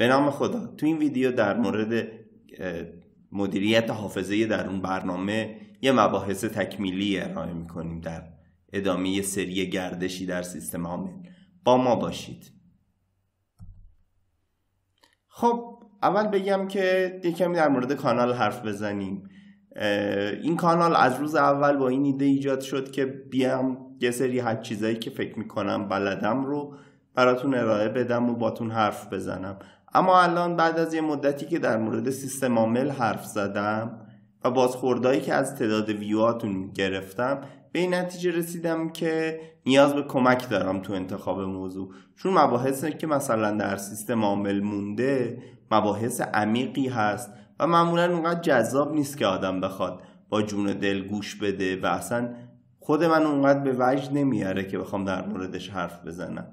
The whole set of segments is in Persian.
به نام خدا تو این ویدیو در مورد مدیریت حافظه در اون برنامه یه مباحث تکمیلی ارائه میکنیم در ادامه سری گردشی در سیستم عامل با ما باشید خب اول بگم که یه کمی در مورد کانال حرف بزنیم این کانال از روز اول با این ایده ایجاد شد که بیام یه سری هر چیزایی که فکر میکنم بلدم رو براتون ارائه بدم و باتون حرف بزنم اما الان بعد از یه مدتی که در مورد سیستم عامل حرف زدم و بازخوردهایی که از تعداد ویوهاتون گرفتم به این نتیجه رسیدم که نیاز به کمک دارم تو انتخاب موضوع چون مباحثی که مثلا در سیستم عامل مونده مباحث عمیقی هست و معمولا اونقدر جذاب نیست که آدم بخواد با جون دل گوش بده و اصلا خود من اونقدر به وجد نمیاره که بخوام در موردش حرف بزنم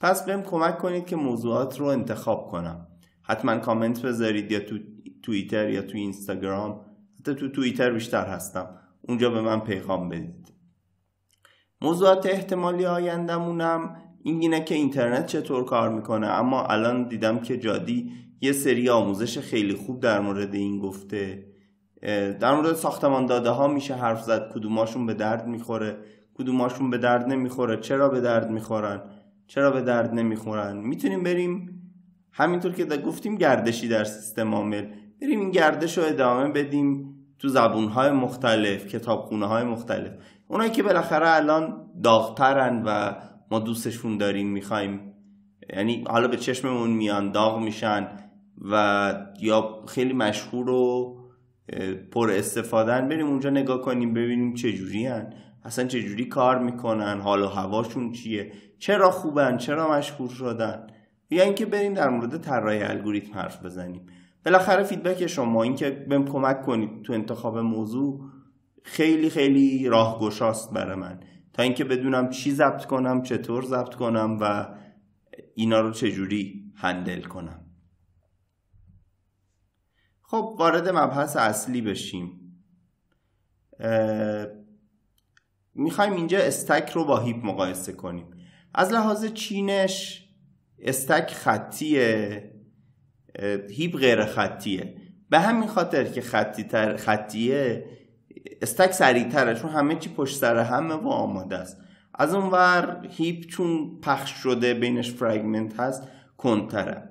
پس بهم کمک کنید که موضوعات رو انتخاب کنم حتما کامنت بذارید یا تو توییتر یا تو اینستاگرام حتی تو توییتر بیشتر هستم اونجا به من پیغام بدید موضوعات احتمالی آیندمونم این اینه که اینترنت چطور کار میکنه اما الان دیدم که جادی یه سری آموزش خیلی خوب در مورد این گفته در مورد ساختمان داده ها میشه حرف زد کدوماشون به درد میخوره کدوماشون به درد نمیخوره چرا به درد میخورن چرا به درد نمیخورن میتونیم بریم همینطور که گفتیم گردشی در سیستم عامل بریم این گردش رو ادامه بدیم تو زبونهای مختلف کتابخونه های مختلف اونایی که بالاخره الان داغترن و ما دوستشون داریم میخوایم یعنی حالا به چشممون میان داغ میشن و یا خیلی مشهور و پر استفادن بریم اونجا نگاه کنیم ببینیم چه جوری هن اصلا چجوری کار میکنن حال و هواشون چیه چرا خوبن چرا مشهور شدن یا اینکه بریم در مورد طراحی الگوریتم حرف بزنیم بالاخره فیدبک شما اینکه بهم کمک کنید تو انتخاب موضوع خیلی خیلی راهگشاست برای من تا اینکه بدونم چی ضبط کنم چطور ضبط کنم و اینا رو چجوری هندل کنم خب وارد مبحث اصلی بشیم میخوایم اینجا استک رو با هیپ مقایسه کنیم از لحاظ چینش استک خطیه هیپ غیر خطیه به همین خاطر که خطی تر خطیه استک تره چون همه چی پشت سر همه و آماده است از اونور هیپ چون پخش شده بینش فرگمنت هست کنتره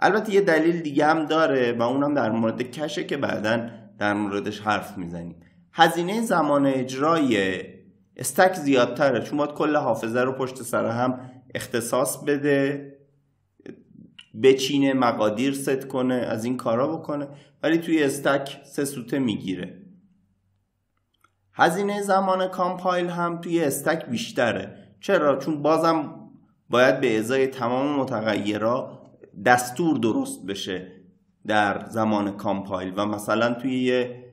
البته یه دلیل دیگه هم داره و اونم در مورد کشه که بعدا در موردش حرف میزنیم هزینه زمان اجرای استک زیادتره چون باید کل حافظه رو پشت سر هم اختصاص بده بچینه مقادیر ست کنه از این کارا بکنه ولی توی استک سه سوته میگیره هزینه زمان کامپایل هم توی استک بیشتره چرا چون بازم باید به ازای تمام متغیرها دستور درست بشه در زمان کامپایل و مثلا توی یه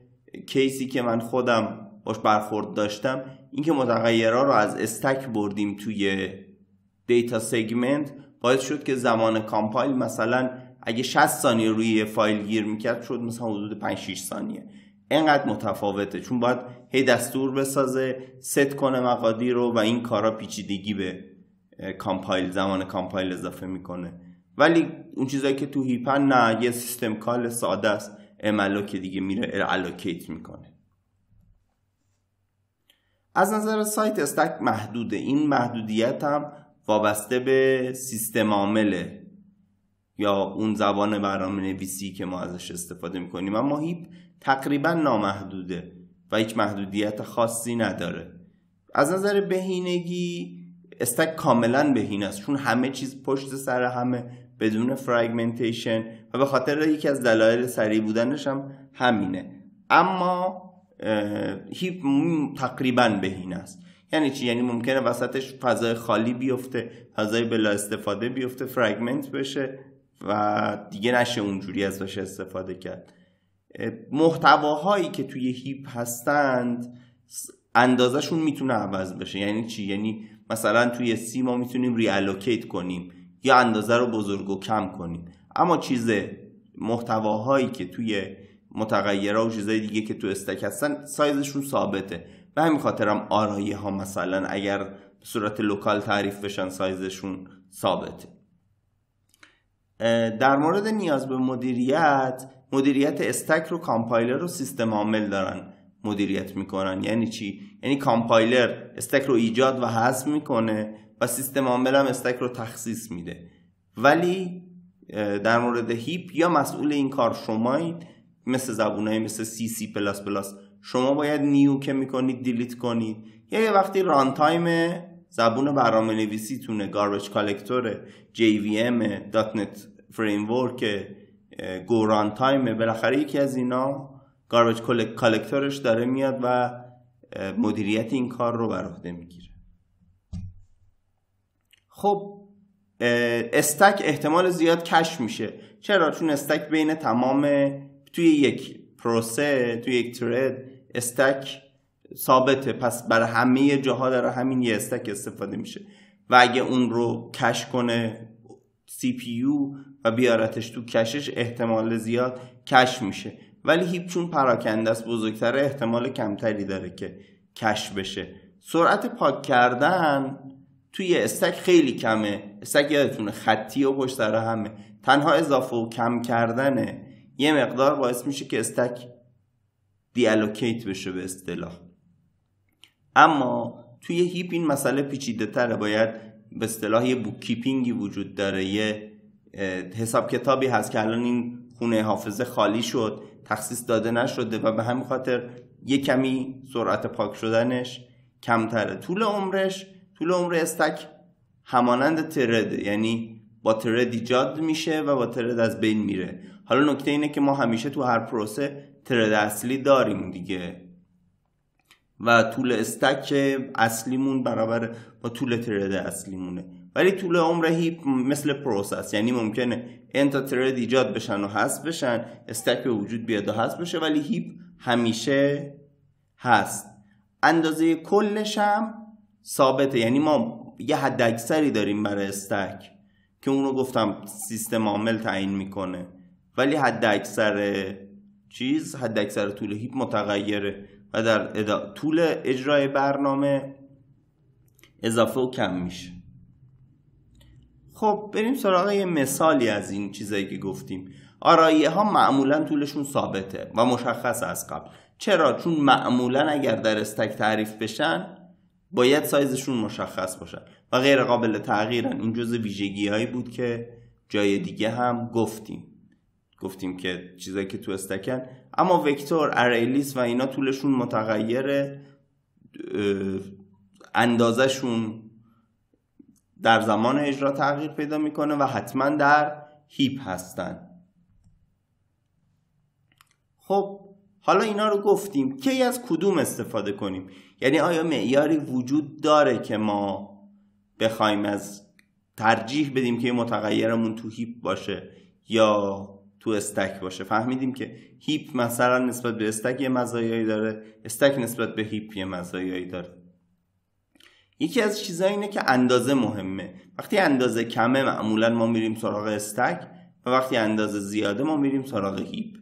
کیسی که من خودم باش برخورد داشتم اینکه متغیرها رو از استک بردیم توی دیتا سگمنت باعث شد که زمان کامپایل مثلا اگه 60 ثانیه روی فایل گیر میکرد شد مثلا حدود 5 6 ثانیه اینقدر متفاوته چون باید هی دستور بسازه ست کنه مقادیر رو و این کارا پیچیدگی به کامپایل زمان کامپایل اضافه میکنه ولی اون چیزایی که تو هیپن نه یه سیستم کال ساده است املو که دیگه میره الوکیت میکنه از نظر سایت استک محدوده این محدودیت هم وابسته به سیستم عامله یا اون زبان برنامه نویسی که ما ازش استفاده میکنیم اما هیپ تقریبا نامحدوده و هیچ محدودیت خاصی نداره از نظر بهینگی استک کاملا بهینه است چون همه چیز پشت سر همه بدون فرگمنتیشن و به خاطر یکی از دلایل سریع بودنش هم همینه اما هیپ تقریبا بهین است یعنی چی یعنی ممکنه وسطش فضای خالی بیفته فضای بلا استفاده بیفته فرگمنت بشه و دیگه نشه اونجوری ازش استفاده کرد محتواهایی که توی هیپ هستند اندازهشون میتونه عوض بشه یعنی چی یعنی مثلا توی سی ما میتونیم ریالوکیت کنیم یا اندازه رو بزرگ و کم کنیم اما چیز محتواهایی که توی متغیرها و چیزهای دیگه که تو استک هستن سایزشون ثابته به همین خاطرم آرایه ها مثلا اگر به صورت لوکال تعریف بشن سایزشون ثابته در مورد نیاز به مدیریت مدیریت استک رو کامپایلر و سیستم عامل دارن مدیریت میکنن یعنی چی یعنی کامپایلر استک رو ایجاد و حذف میکنه و سیستم عامل هم استک رو تخصیص میده ولی در مورد هیپ یا مسئول این کار شمایید مثل زبونهای مثل سی سی پلاس پلاس شما باید نیو که میکنید دیلیت کنید یا یه وقتی ران تایم زبون برنامه نویسیتونه گاربج کالکتوره ام دات نت گو گوران تایمه بالاخره یکی از اینا گاربج کالکتورش داره میاد و مدیریت این کار رو بر عهده میگیره خب استک احتمال زیاد کش میشه چرا چون استک بین تمام توی یک پروسه توی یک ترد استک ثابته پس بر همه جاها داره همین یه استک استفاده میشه و اگه اون رو کش کنه سی پی یو و بیارتش تو کشش احتمال زیاد کش میشه ولی هیپ چون پراکنده است بزرگتر احتمال کمتری داره که کش بشه سرعت پاک کردن توی استک خیلی کمه استک یادتونه خطی و پشت همه تنها اضافه و کم کردنه یه مقدار باعث میشه که استک دیالوکیت بشه به اصطلاح اما توی هیپ این مسئله پیچیده تره باید به اصطلاح یه بوکیپینگی وجود داره یه حساب کتابی هست که الان این خونه حافظه خالی شد تخصیص داده نشده و به همین خاطر یه کمی سرعت پاک شدنش کمتره طول عمرش طول عمر استک همانند ترده یعنی با ترد ایجاد میشه و با ترد از بین میره حالا نکته اینه که ما همیشه تو هر پروسه ترد اصلی داریم دیگه و طول استک اصلیمون برابر با طول ترد اصلیمونه ولی طول عمر هیپ مثل پروسس یعنی ممکنه انتا ترد ایجاد بشن و هست بشن استک به وجود بیاد و حذف بشه ولی هیپ همیشه هست اندازه کلش هم ثابته یعنی ما یه حد اکثری داریم برای استک که اونو گفتم سیستم عامل تعیین میکنه ولی حد اکثر چیز حد اکثر طول هیپ متغیره و در ادا... طول اجرای برنامه اضافه و کم میشه خب بریم سراغ یه مثالی از این چیزایی که گفتیم آرایه ها معمولا طولشون ثابته و مشخص از قبل چرا چون معمولا اگر در استک تعریف بشن باید سایزشون مشخص باشن و غیر قابل تغییرن این جزء ویژگی هایی بود که جای دیگه هم گفتیم گفتیم که چیزایی که تو استکن اما وکتور اریلیس و اینا طولشون متغیره اندازهشون در زمان اجرا تغییر پیدا میکنه و حتما در هیپ هستن خب حالا اینا رو گفتیم کی از کدوم استفاده کنیم یعنی آیا معیاری وجود داره که ما بخوایم از ترجیح بدیم که متغیرمون تو هیپ باشه یا تو استک باشه فهمیدیم که هیپ مثلا نسبت به استک یه مزایایی داره استک نسبت به هیپ یه مزایایی داره یکی از چیزها اینه که اندازه مهمه وقتی اندازه کمه معمولا ما میریم سراغ استک و وقتی اندازه زیاده ما میریم سراغ هیپ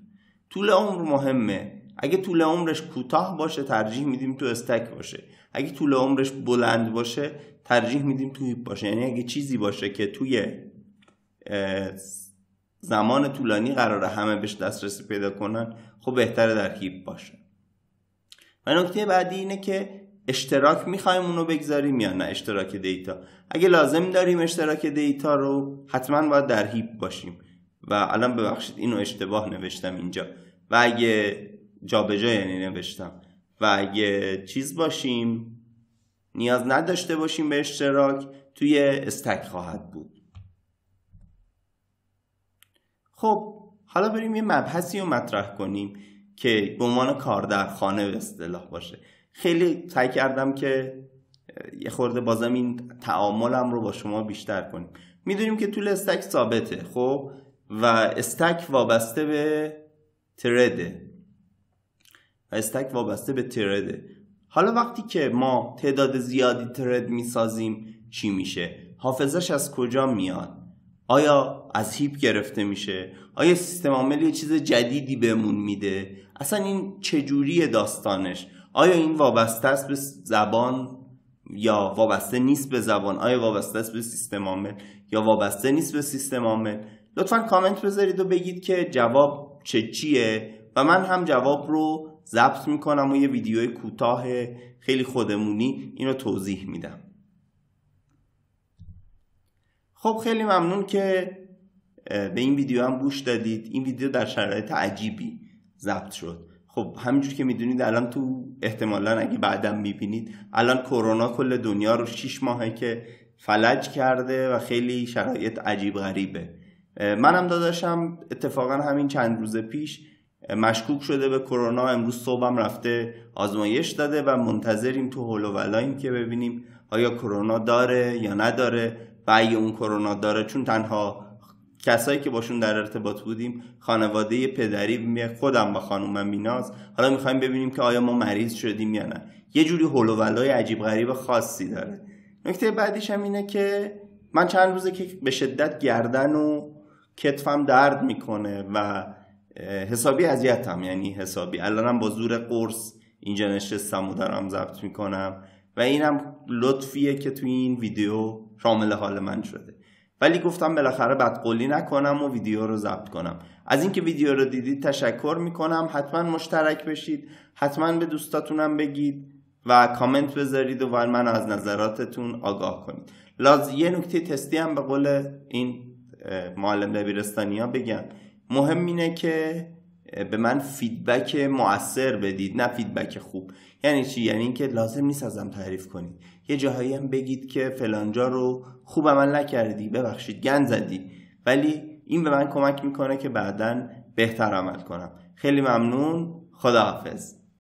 طول عمر مهمه اگه طول عمرش کوتاه باشه ترجیح میدیم تو استک باشه اگه طول عمرش بلند باشه ترجیح میدیم تو هیپ باشه یعنی اگه چیزی باشه که توی زمان طولانی قراره همه بهش دسترسی پیدا کنن خب بهتره در هیپ باشه و نکته بعدی اینه که اشتراک میخوایم اونو بگذاریم یا نه اشتراک دیتا اگه لازم داریم اشتراک دیتا رو حتما باید در هیپ باشیم و الان ببخشید اینو اشتباه نوشتم اینجا و اگه جابجا یعنی نوشتم و اگه چیز باشیم نیاز نداشته باشیم به اشتراک توی استک خواهد بود خب حالا بریم یه مبحثی رو مطرح کنیم که به عنوان کار در خانه به اصطلاح باشه خیلی سعی کردم که یه خورده بازم این تعاملم رو با شما بیشتر کنیم میدونیم که طول استک ثابته خب و استک وابسته به ترده استک وابسته به ترده حالا وقتی که ما تعداد زیادی ترد میسازیم چی میشه حافظش از کجا میاد آیا از هیپ گرفته میشه آیا سیستم عامل یه چیز جدیدی بهمون میده اصلا این چجوری داستانش آیا این وابسته است به زبان یا وابسته نیست به زبان آیا وابسته است به سیستم عامل یا وابسته نیست به سیستم عامل لطفا کامنت بذارید و بگید که جواب چه چیه و من هم جواب رو ضبط میکنم و یه ویدیو کوتاه خیلی خودمونی اینو توضیح میدم خب خیلی ممنون که به این ویدیو هم گوش دادید این ویدیو در شرایط عجیبی ضبط شد خب همینجور که میدونید الان تو احتمالا اگه بعدم میبینید الان کرونا کل دنیا رو 6 ماهه که فلج کرده و خیلی شرایط عجیب غریبه منم داداشم اتفاقا همین چند روز پیش مشکوک شده به کرونا امروز صبحم رفته آزمایش داده و منتظریم تو هول و که ببینیم آیا کرونا داره یا نداره و اگه اون کرونا داره چون تنها کسایی که باشون در ارتباط بودیم خانواده پدری خودم با خانومم میناز حالا میخوایم ببینیم که آیا ما مریض شدیم یا نه یه جوری هول عجیب غریب خاصی داره نکته بعدیش هم اینه که من چند روزه که به شدت گردن و کتفم درد میکنه و حسابی اذیتم یعنی حسابی الانم با زور قرص اینجا نشستم و دارم ضبط میکنم و اینم لطفیه که توی این ویدیو شامل حال من شده ولی گفتم بالاخره بدقولی نکنم و ویدیو رو ضبط کنم از اینکه ویدیو رو دیدید تشکر میکنم حتما مشترک بشید حتما به دوستاتونم بگید و کامنت بذارید و من از نظراتتون آگاه کنید لاز یه نکته تستی هم به قول این معلم دبیرستانی بگم مهم اینه که به من فیدبک مؤثر بدید نه فیدبک خوب یعنی چی یعنی اینکه لازم نیست ازم تعریف کنید یه جاهایی هم بگید که فلانجا رو خوب عمل نکردی ببخشید گن زدی ولی این به من کمک میکنه که بعدا بهتر عمل کنم خیلی ممنون خداحافظ